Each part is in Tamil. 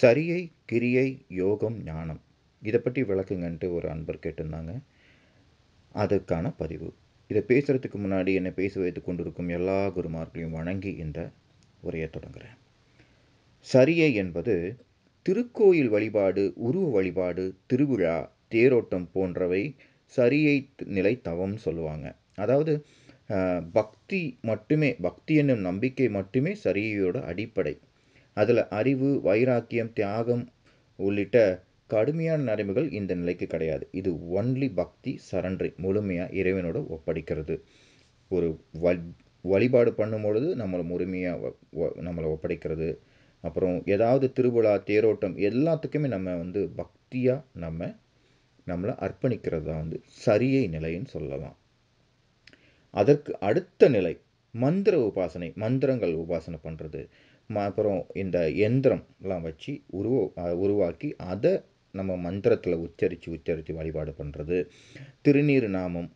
சரியை கிரியை யோகம் ஞானம் இதை பற்றி விளக்குங்கன்ட்டு ஒரு அன்பர் கேட்டிருந்தாங்க அதுக்கான பதிவு இதை பேசுகிறதுக்கு முன்னாடி என்னை பேச வைத்து கொண்டிருக்கும் எல்லா குருமார்களையும் வணங்கி இந்த உரையை தொடங்குகிறேன் சரியை என்பது திருக்கோயில் வழிபாடு உருவ வழிபாடு திருவிழா தேரோட்டம் போன்றவை சரியை நிலை தவம் சொல்லுவாங்க அதாவது பக்தி மட்டுமே பக்தி என்னும் நம்பிக்கை மட்டுமே சரியையோட அடிப்படை அதில் அறிவு வைராக்கியம் தியாகம் உள்ளிட்ட கடுமையான நடைமுறைகள் இந்த நிலைக்கு கிடையாது இது ஒன்லி பக்தி சரண்டரி முழுமையாக இறைவனோட ஒப்படைக்கிறது ஒரு வழிபாடு பண்ணும்பொழுது நம்மளை முழுமையாக நம்மளை ஒப்படைக்கிறது அப்புறம் ஏதாவது திருவிழா தேரோட்டம் எல்லாத்துக்குமே நம்ம வந்து பக்தியாக நம்ம நம்மளை அர்ப்பணிக்கிறது தான் வந்து சரியை நிலைன்னு சொல்லலாம் அதற்கு அடுத்த நிலை மந்திர உபாசனை மந்திரங்கள் உபாசனை பண்ணுறது அப்புறம் இந்த எந்திரம்லாம் வச்சு உருவ உருவாக்கி அதை நம்ம மந்திரத்தில் உச்சரித்து உச்சரித்து வழிபாடு பண்ணுறது திருநீர் நாமம்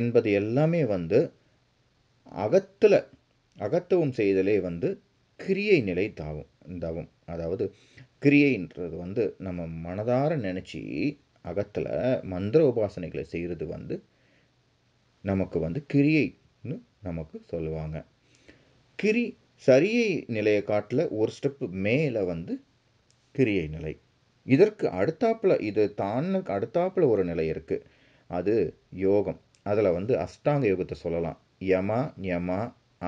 என்பது எல்லாமே வந்து அகத்தில் அகத்துவம் செய்தலே வந்து கிரியை நிலை தாவும் தவம் அதாவது கிரியைன்றது வந்து நம்ம மனதார நினச்சி அகத்தில் மந்திர உபாசனைகளை செய்கிறது வந்து நமக்கு வந்து கிரியைன்னு நமக்கு சொல்லுவாங்க கிரி சரியை நிலையை காட்டில் ஒரு ஸ்டெப்பு மேலே வந்து கிரியை நிலை இதற்கு அடுத்தாப்பில் இது தான்னு அடுத்தாப்பில் ஒரு நிலை இருக்குது அது யோகம் அதில் வந்து அஷ்டாங்க யோகத்தை சொல்லலாம் யமா யமா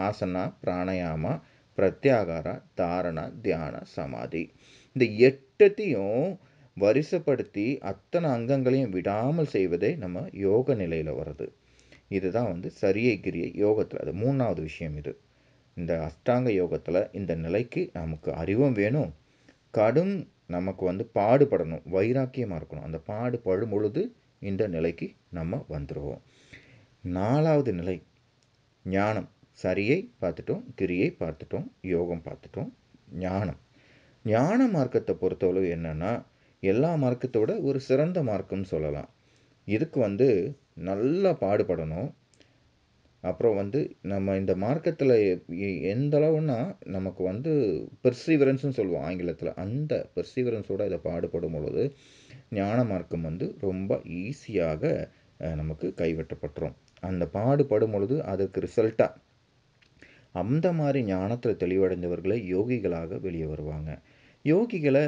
ஆசனா பிராணயாமா பிரத்யாகாரா தாரணா தியான சமாதி இந்த எட்டத்தையும் வரிசைப்படுத்தி அத்தனை அங்கங்களையும் விடாமல் செய்வதே நம்ம யோக நிலையில் வருது இதுதான் வந்து சரியை கிரியை யோகத்தில் அது மூணாவது விஷயம் இது இந்த அஷ்டாங்க யோகத்தில் இந்த நிலைக்கு நமக்கு அறிவும் வேணும் கடும் நமக்கு வந்து பாடுபடணும் வைராக்கியமாக இருக்கணும் அந்த பாடுபடும் பொழுது இந்த நிலைக்கு நம்ம வந்துடுவோம் நாலாவது நிலை ஞானம் சரியை பார்த்துட்டோம் கிரியை பார்த்துட்டோம் யோகம் பார்த்துட்டோம் ஞானம் ஞான மார்க்கத்தை பொறுத்தளவு என்னென்னா எல்லா மார்க்கத்தோட ஒரு சிறந்த மார்க்கம்னு சொல்லலாம் இதுக்கு வந்து நல்லா பாடுபடணும் அப்புறம் வந்து நம்ம இந்த மார்க்கத்தில் எந்தளவுன்னா நமக்கு வந்து பெர்சீவரன்ஸ்னு சொல்லுவோம் ஆங்கிலத்தில் அந்த பெர்சீவரன்ஸோடு இதை பாடுபடும் பொழுது ஞான மார்க்கம் வந்து ரொம்ப ஈஸியாக நமக்கு கைவிட்டப்பட்டுரும் அந்த பாடுபடும் பொழுது அதுக்கு ரிசல்ட்டாக அந்த மாதிரி ஞானத்தில் தெளிவடைந்தவர்களே யோகிகளாக வெளியே வருவாங்க யோகிகளை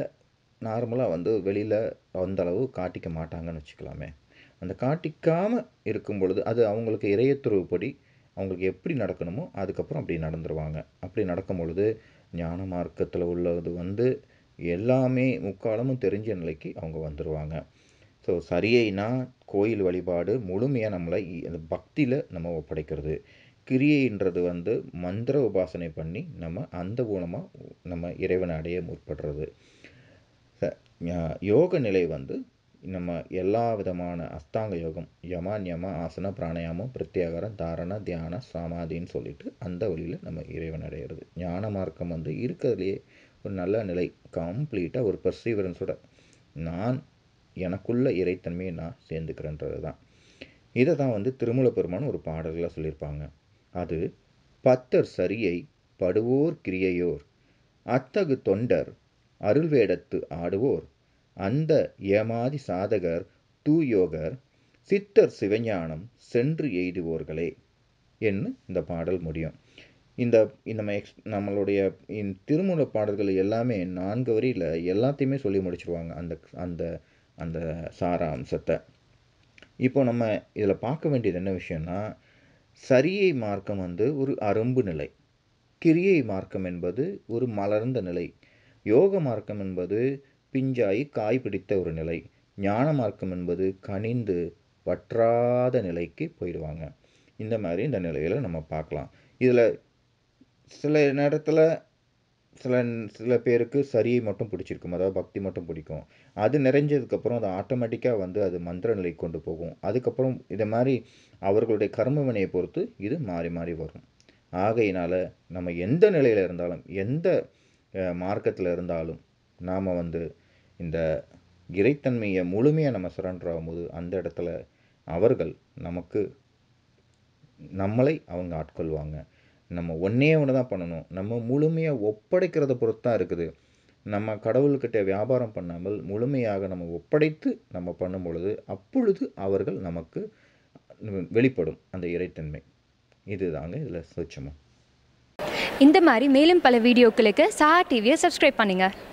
நார்மலாக வந்து வெளியில் அந்தளவு காட்டிக்க மாட்டாங்கன்னு வச்சுக்கலாமே அந்த காட்டிக்காமல் இருக்கும் பொழுது அது அவங்களுக்கு இறையத்துறவுப்படி அவங்களுக்கு எப்படி நடக்கணுமோ அதுக்கப்புறம் அப்படி நடந்துருவாங்க அப்படி நடக்கும் பொழுது ஞான மார்க்கத்தில் உள்ளது வந்து எல்லாமே முக்காலமும் தெரிஞ்ச நிலைக்கு அவங்க வந்துடுவாங்க ஸோ சரியைனா கோயில் வழிபாடு முழுமையாக நம்மளை அந்த பக்தியில் நம்ம ஒப்படைக்கிறது கிரியைன்றது வந்து மந்திர உபாசனை பண்ணி நம்ம அந்த மூலமாக நம்ம இறைவனை அடைய முற்படுறது யோக நிலை வந்து நம்ம எல்லா விதமான அஸ்தாங்க யோகம் யமா நியம ஆசன பிராணயாமம் பிரத்யாகாரம் தாரண தியான சமாதின்னு சொல்லிட்டு அந்த வழியில் நம்ம இறைவன் அடையிறது ஞான மார்க்கம் வந்து இருக்கிறதுலையே ஒரு நல்ல நிலை கம்ப்ளீட்டாக ஒரு பர்சீவரன்ஸோட நான் எனக்குள்ள இறைத்தன்மையை நான் சேர்ந்துக்கிறேன்றது தான் இதை தான் வந்து திருமூல பெருமான் ஒரு பாடல்களாக சொல்லியிருப்பாங்க அது பத்தர் சரியை படுவோர் கிரியையோர் அத்தகு தொண்டர் அருள்வேடத்து ஆடுவோர் அந்த ஏமாதி சாதகர் தூயோகர் சித்தர் சிவஞானம் சென்று எய்துவோர்களே என்று இந்த பாடல் முடியும் இந்த நம்ம எக்ஸ் நம்மளுடைய திருமூல பாடல்கள் எல்லாமே நான்கு வரியில் எல்லாத்தையுமே சொல்லி முடிச்சிருவாங்க அந்த அந்த அந்த சாராம்சத்தை இப்போ நம்ம இதில் பார்க்க வேண்டியது என்ன விஷயம்னா சரியை மார்க்கம் வந்து ஒரு அரும்பு நிலை கிரியை மார்க்கம் என்பது ஒரு மலர்ந்த நிலை யோக மார்க்கம் என்பது பிஞ்சாய் காய் பிடித்த ஒரு நிலை ஞான மார்க்கம் என்பது கனிந்து வற்றாத நிலைக்கு போயிடுவாங்க இந்த மாதிரி இந்த நிலையில் நம்ம பார்க்கலாம் இதில் சில நேரத்தில் சில சில பேருக்கு சரியை மட்டும் பிடிச்சிருக்கும் அதாவது பக்தி மட்டும் பிடிக்கும் அது நிறைஞ்சதுக்கப்புறம் அது ஆட்டோமேட்டிக்காக வந்து அது மந்திர நிலை கொண்டு போகும் அதுக்கப்புறம் இதை மாதிரி அவர்களுடைய கர்ம வினையை பொறுத்து இது மாறி மாறி வரும் ஆகையினால் நம்ம எந்த நிலையில் இருந்தாலும் எந்த மார்க்கத்தில் இருந்தாலும் நாம் வந்து இந்த இறைத்தன்மையை முழுமையாக நம்ம சுரண்டர் ஆகும்போது அந்த இடத்துல அவர்கள் நமக்கு நம்மளை அவங்க ஆட்கொள்வாங்க நம்ம ஒன்றே ஒன்று தான் பண்ணணும் நம்ம முழுமையாக ஒப்படைக்கிறத பொறுத்து தான் இருக்குது நம்ம கடவுள்கிட்ட வியாபாரம் பண்ணாமல் முழுமையாக நம்ம ஒப்படைத்து நம்ம பண்ணும் பொழுது அப்பொழுது அவர்கள் நமக்கு வெளிப்படும் அந்த இறைத்தன்மை இதுதாங்க இதில் சூட்சமாக இந்த மாதிரி மேலும் பல வீடியோக்களுக்கு சா டிவியை சப்ஸ்கிரைப் பண்ணுங்கள்